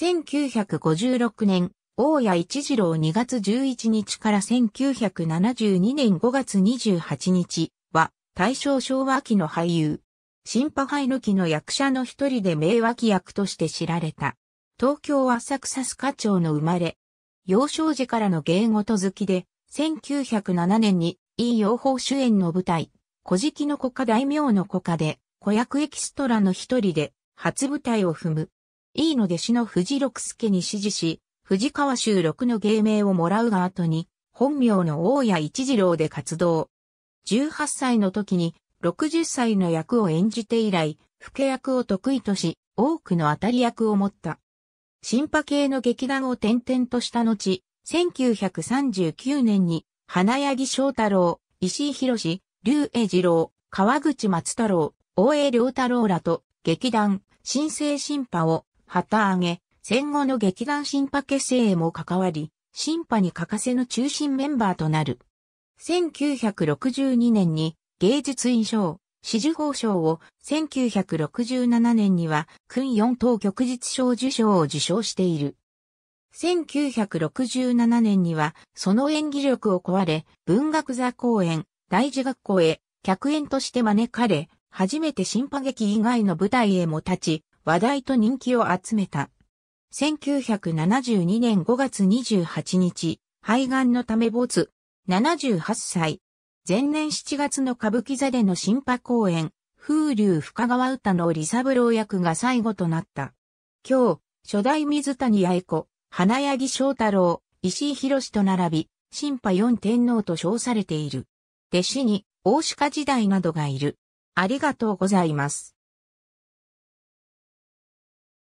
1956年、大谷一次郎2月11日から1972年5月28日は、大正昭和期の俳優。新派俳のきの役者の一人で名脇役として知られた。東京浅草須賀町の生まれ。幼少時からの芸事好きで、1907年に、いい洋ー主演の舞台、古事記の古家大名の古家で、子役エキストラの一人で、初舞台を踏む。E の弟子の藤六助に指示し、藤川修六の芸名をもらうが後に、本名の大谷一次郎で活動。18歳の時に、60歳の役を演じて以来、老け役を得意とし、多くの当たり役を持った。新派系の劇団を転々とした後、1939年に、花柳翔太郎、石井博竜英二郎、川口松太郎、大江良太郎らと、劇団、新生新派を旗揚げ、戦後の劇団新派結成へも関わり、新派に欠かせぬ中心メンバーとなる。1962年に芸術院賞、四十号賞を、1967年には、訓四等旭日賞受賞を受賞している。1967年には、その演技力を壊れ、文学座公演、大事学校へ、客演として招かれ、初めて新派劇以外の舞台へも立ち、話題と人気を集めた。1972年5月28日、肺がんのため没、78歳。前年7月の歌舞伎座での新派公演、風流深川歌のリサブロー役が最後となった。今日、初代水谷愛子、花柳翔太郎、石井博と並び、新派四天皇と称されている。弟子に、大鹿時代などがいる。ありがとうございます。